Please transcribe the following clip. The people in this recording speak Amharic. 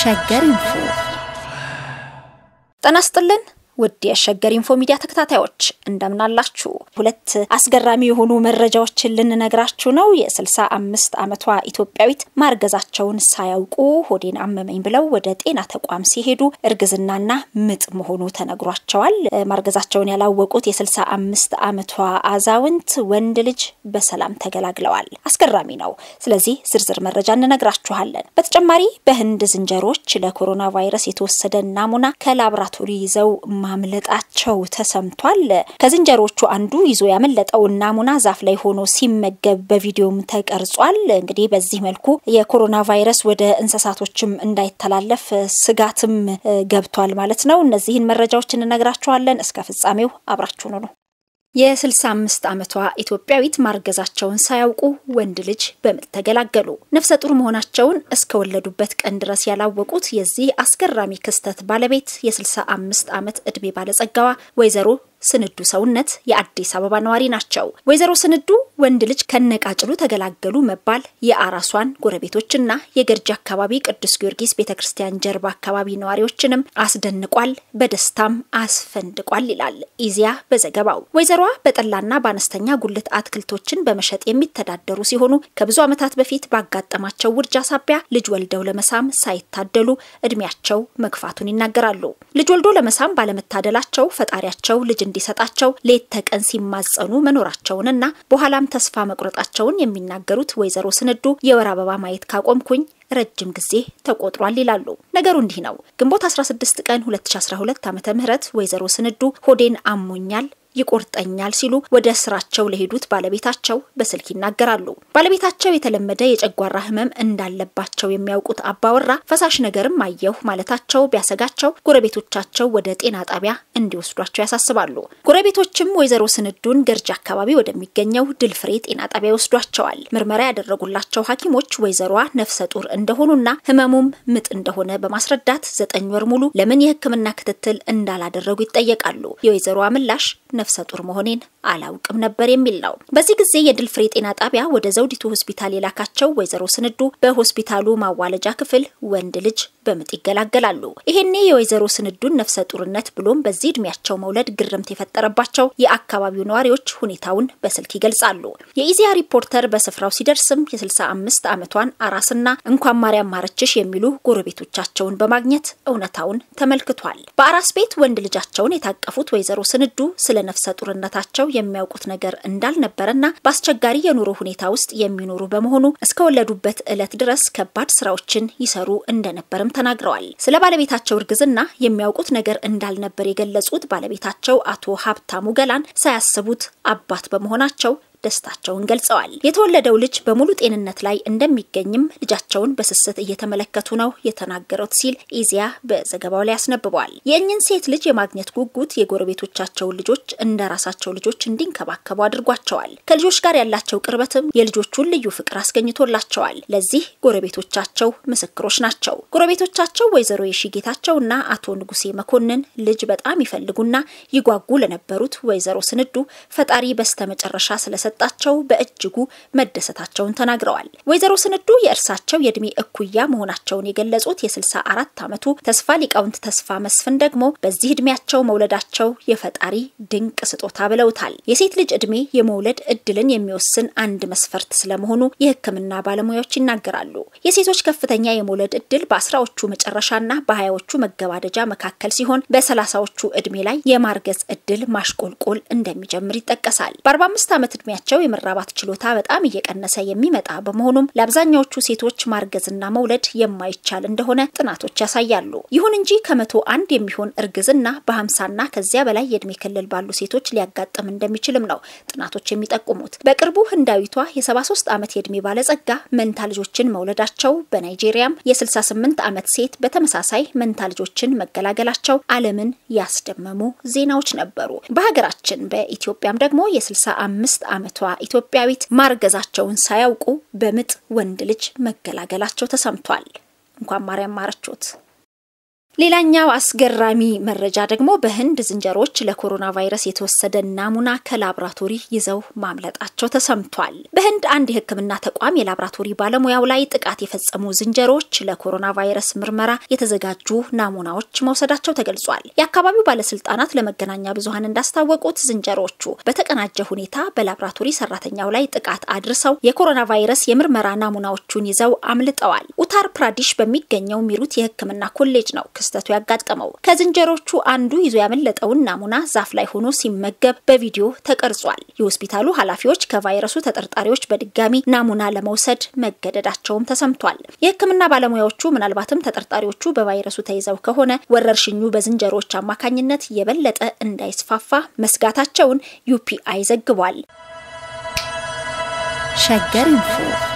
ሸገር ኢንፎ ጤና ይስጥልን። ውድ የሸገር ኢንፎ ሚዲያ ተከታታዮች እንደምናላችሁ። ሁለት አስገራሚ የሆኑ መረጃዎችን ልንነግራችሁ ነው። የስልሳ አምስት ዓመቷ ኢትዮጵያዊት ማርገዛቸውን ሳያውቁ ሆዴን አመመኝ ብለው ወደ ጤና ተቋም ሲሄዱ እርግዝናና ምጥ መሆኑ ተነግሯቸዋል። ማርገዛቸውን ያላወቁት የስልሳ አምስት ዓመቷ አዛውንት ወንድ ልጅ በሰላም ተገላግለዋል። አስገራሚ ነው። ስለዚህ ዝርዝር መረጃ እንነግራችኋለን። በተጨማሪ በህንድ ዝንጀሮች ለኮሮና ቫይረስ የተወሰደ ናሙና ከላብራቶሪ ይዘው ማምለጣቸው ተሰምቷል። ከዝንጀሮቹ አንዱ ይዞ ያመለጠው ናሙና ዛፍ ላይ ሆኖ ሲመገብ በቪዲዮም ተቀርጿል። እንግዲህ በዚህ መልኩ የኮሮና ቫይረስ ወደ እንስሳቶችም እንዳይተላለፍ ስጋትም ገብቷል ማለት ነው። እነዚህን መረጃዎች እንነግራችኋለን። እስከ ፍጻሜው አብራችሁኑ ነው። የ65 ዓመቷ ኢትዮጵያዊት ማርገዛቸውን ሳያውቁ ወንድ ልጅ በምጥ ተገላገሉ። ነፍሰ ጡር መሆናቸውን እስከ ወለዱበት ቀን ድረስ ያላወቁት የዚህ አስገራሚ ክስተት ባለቤት የ65 ዓመት ዕድሜ ባለጸጋዋ ወይዘሮ ስንዱ ሰውነት የአዲስ አበባ ነዋሪ ናቸው። ወይዘሮ ስንዱ ወንድ ልጅ ከነቃጭሉ ተገላገሉ መባል የአራሷን ጎረቤቶችና የገርጂ አካባቢ ቅዱስ ጊዮርጊስ ቤተ ክርስቲያን ጀርባ አካባቢ ነዋሪዎችንም አስደንቋል፣ በደስታም አስፈንድቋል ይላል ኢዚያ በዘገባው። ወይዘሮዋ በጠላና በአነስተኛ ጉልት አትክልቶችን በመሸጥ የሚተዳደሩ ሲሆኑ ከብዙ ዓመታት በፊት ባጋጠማቸው ውርጃ ሳቢያ ልጅ ወልደው ለመሳም ሳይታደሉ እድሜያቸው መግፋቱን ይናገራሉ። ልጅ ወልዶ ለመሳም ባለመታደላቸው ፈጣሪያቸው ልጅ እንዲሰጣቸው ሌት ተቀን ሲማጸኑ መኖራቸውንና በኋላም ተስፋ መቁረጣቸውን የሚናገሩት ወይዘሮ ስንዱ የወር አበባ ማየት ካቆምኩኝ ረጅም ጊዜ ተቆጥሯል ይላሉ። ነገሩ እንዲህ ነው። ግንቦት 16 ቀን 2012 ዓ ም ወይዘሮ ስንዱ ሆዴን አሞኛል ይቆርጠኛል ሲሉ ወደ ስራቸው ለሄዱት ባለቤታቸው በስልክ ይናገራሉ። ባለቤታቸው የተለመደ የጨጓራ ህመም እንዳለባቸው የሚያውቁት አባወራ ፈሳሽ ነገርም አየሁ ማለታቸው ቢያሰጋቸው ጎረቤቶቻቸው ወደ ጤና ጣቢያ እንዲወስዷቸው ያሳስባሉ። ጎረቤቶችም ወይዘሮ ስንዱን ገርጂ አካባቢ ወደሚገኘው ድልፍሬ ጤና ጣቢያ ይወስዷቸዋል። ምርመራ ያደረጉላቸው ሐኪሞች ወይዘሮዋ ነፍሰ ጡር እንደሆኑና ህመሙም ምጥ እንደሆነ በማስረዳት ዘጠኝ ወር ሙሉ ለምን የህክምና ክትትል እንዳላደረጉ ይጠየቃሉ። የወይዘሮዋ ምላሽ ነፍሰ ጡር መሆኔን አላውቅም ነበር የሚል ነው። በዚህ ጊዜ የድል ፍሬ ጤና ጣቢያ ወደ ዘውዲቱ ሆስፒታል የላካቸው ወይዘሮ ስንዱ በሆስፒታሉ ማዋለጃ ክፍል ወንድ ልጅ በምጥ ይገላገላሉ። ይሄኔ የወይዘሮ ስንዱን ነፍሰ ጡርነት ብሎም በዚህ እድሜያቸው መውለድ ግርምት የፈጠረባቸው የአካባቢው ነዋሪዎች ሁኔታውን በስልክ ይገልጻሉ። የኢዜአ ሪፖርተር በስፍራው ሲደርስም የ65 ዓመቷን አራስና እንኳን ማርያም ማረችሽ የሚሉ ጎረቤቶቻቸውን በማግኘት እውነታውን ተመልክቷል። በአራስ ቤት ወንድ ልጃቸውን የታቀፉት ወይዘሮ ስንዱ ስለ ነፍሰ ጡርነታቸው የሚያውቁት ነገር እንዳልነበረና በአስቸጋሪ የኑሮ ሁኔታ ውስጥ የሚኖሩ በመሆኑ እስከወለዱበት ዕለት ድረስ ከባድ ስራዎችን ይሰሩ እንደነበርም ተናግረዋል። ስለ ባለቤታቸው እርግዝና የሚያውቁት ነገር እንዳልነበር የገለጹት ባለቤታቸው አቶ ሀብታሙ ገላን ሳያስቡት አባት በመሆናቸው ደስታቸውን ገልጸዋል። የተወለደው ልጅ በሙሉ ጤንነት ላይ እንደሚገኝም ልጃቸውን በስስት እየተመለከቱ ነው የተናገሩት ሲል ኢዚያ በዘገባው ላይ አስነብቧል። የእኝን ሴት ልጅ የማግኘት ጉጉት የጎረቤቶቻቸውን ልጆች እንደ ራሳቸው ልጆች እንዲንከባከቡ አድርጓቸዋል። ከልጆች ጋር ያላቸው ቅርበትም የልጆቹን ልዩ ፍቅር አስገኝቶላቸዋል። ለዚህ ጎረቤቶቻቸው ምስክሮች ናቸው። ጎረቤቶቻቸው ወይዘሮ እና አቶ ንጉሴ መኮንን ልጅ በጣም ይፈልጉና ይጓጉ ለነበሩት ወይዘሮ ስንዱ ፈጣሪ በስተመጨረሻ ስለሰ ስለተሰጣቸው በእጅጉ መደሰታቸውን ተናግረዋል። ወይዘሮ ስንዱ የእርሳቸው የእድሜ እኩያ መሆናቸውን የገለጹት የ64 ዓመቱ ተስፋ ሊቃውንት ተስፋ መስፍን ደግሞ በዚህ እድሜያቸው መውለዳቸው የፈጣሪ ድንቅ ስጦታ ብለውታል። የሴት ልጅ እድሜ የመውለድ እድልን የሚወስን አንድ መስፈርት ስለመሆኑ የሕክምና ባለሙያዎች ይናገራሉ። የሴቶች ከፍተኛ የመውለድ እድል በአስራዎቹ መጨረሻና በሀያዎቹ መገባደጃ መካከል ሲሆን በሰላሳዎቹ እድሜ ላይ የማርገዝ እድል ማሽቆልቆል እንደሚጀምር ይጠቀሳል። በ45 ዓመት እድሜ እድሜያቸው የመራባት ችሎታ በጣም እየቀነሰ የሚመጣ በመሆኑም ለአብዛኛዎቹ ሴቶች ማርገዝና መውለድ የማይቻል እንደሆነ ጥናቶች ያሳያሉ። ይሁን እንጂ ከመቶ አንድ የሚሆን እርግዝና በሀምሳና ከዚያ በላይ የእድሜ ክልል ባሉ ሴቶች ሊያጋጥም እንደሚችልም ነው ጥናቶች የሚጠቁሙት። በቅርቡ ህንዳዊቷ የ73 ዓመት የእድሜ ባለጸጋ መንታ ልጆችን መውለዳቸው፣ በናይጄሪያም የ68 ዓመት ሴት በተመሳሳይ መንታ ልጆችን መገላገላቸው ዓለምን ያስደመሙ ዜናዎች ነበሩ። በሀገራችን በኢትዮጵያም ደግሞ የ65 ዓመት ዓመቷ ኢትዮጵያዊት ማርገዛቸውን ሳያውቁ በምጥ ወንድ ልጅ መገላገላቸው ተሰምቷል። እንኳን ማርያም ማረችዎት። ሌላኛው አስገራሚ መረጃ ደግሞ በህንድ ዝንጀሮች ለኮሮና ቫይረስ የተወሰደ ናሙና ከላብራቶሪ ይዘው ማምለጣቸው ተሰምቷል። በህንድ አንድ የህክምና ተቋም የላብራቶሪ ባለሙያው ላይ ጥቃት የፈጸሙ ዝንጀሮች ለኮሮና ቫይረስ ምርመራ የተዘጋጁ ናሙናዎች መውሰዳቸው ተገልጿል። የአካባቢው ባለስልጣናት ለመገናኛ ብዙሀን እንዳስታወቁት ዝንጀሮቹ በተቀናጀ ሁኔታ በላብራቶሪ ሰራተኛው ላይ ጥቃት አድርሰው የኮሮና ቫይረስ የምርመራ ናሙናዎቹን ይዘው አምልጠዋል። ኡታር ፕራዲሽ በሚገኘው ሚሩት የሕክምና ኮሌጅ ነው ክስተቱ ያጋጠመው። ከዝንጀሮቹ አንዱ ይዞ ያመለጠውን ናሙና ዛፍ ላይ ሆኖ ሲመገብ በቪዲዮ ተቀርጿል። የሆስፒታሉ ኃላፊዎች ከቫይረሱ ተጠርጣሪዎች በድጋሚ ናሙና ለመውሰድ መገደዳቸውም ተሰምቷል። የሕክምና ባለሙያዎቹ ምናልባትም ተጠርጣሪዎቹ በቫይረሱ ተይዘው ከሆነ ወረርሽኙ በዝንጀሮዎች አማካኝነት የበለጠ እንዳይስፋፋ መስጋታቸውን ዩፒአይ ዘግቧል። ሸገር ኢንፎ